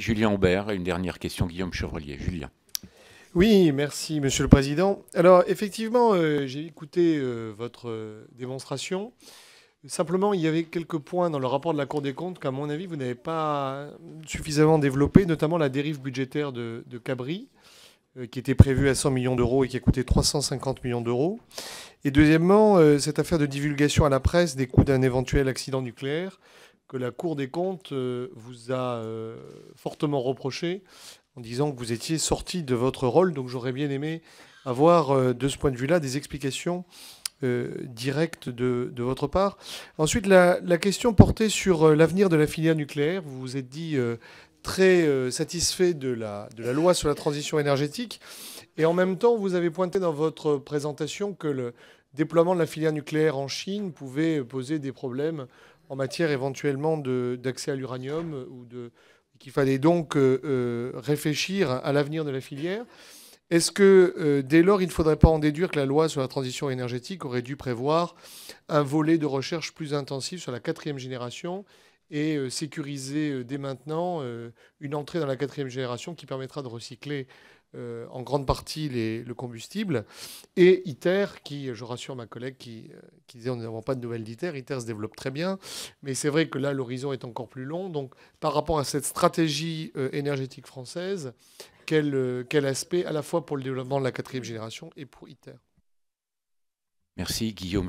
Julien Aubert, une dernière question, Guillaume Chevrolier. Julien. Oui, merci Monsieur le Président. Alors effectivement, euh, j'ai écouté euh, votre euh, démonstration. Simplement, il y avait quelques points dans le rapport de la Cour des comptes qu'à mon avis, vous n'avez pas suffisamment développé, notamment la dérive budgétaire de Cabri, qui était prévue à 100 millions d'euros et qui a coûté 350 millions d'euros. Et deuxièmement, cette affaire de divulgation à la presse des coûts d'un éventuel accident nucléaire, que la Cour des comptes euh, vous a euh, fortement reproché en disant que vous étiez sorti de votre rôle. Donc j'aurais bien aimé avoir euh, de ce point de vue-là des explications directes de, votre part. Ensuite, la, question portait sur l'avenir de la filière nucléaire. Vous vous êtes dit très satisfait de la, de la loi sur la transition énergétique. Et en même temps, vous avez pointé dans votre présentation que le, déploiement de la filière nucléaire en Chine pouvait poser des problèmes en matière éventuellement d'accès à l'uranium ou de qu'il fallait donc euh, euh, réfléchir à l'avenir de la filière. Est-ce que euh, dès lors, il ne faudrait pas en déduire que la loi sur la transition énergétique aurait dû prévoir un volet de recherche plus intensif sur la quatrième génération et euh, sécuriser euh, dès maintenant euh, une entrée dans la quatrième génération qui permettra de recycler en grande partie le combustible. Et ITER, qui, je rassure ma collègue qui, disait nous n'avons pas de nouvelles d'ITER, ITER se développe très bien, mais c'est vrai que là, l'horizon est encore plus long. Donc, par rapport à cette stratégie énergétique française, quel, quel aspect à la fois pour le développement de la quatrième génération et pour ITER Merci Guillaume